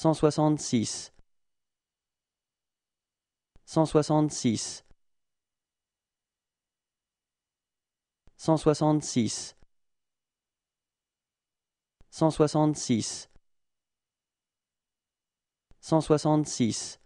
cent soixante-six, cent soixante-six, cent soixante-six, cent soixante-six, cent soixante-six.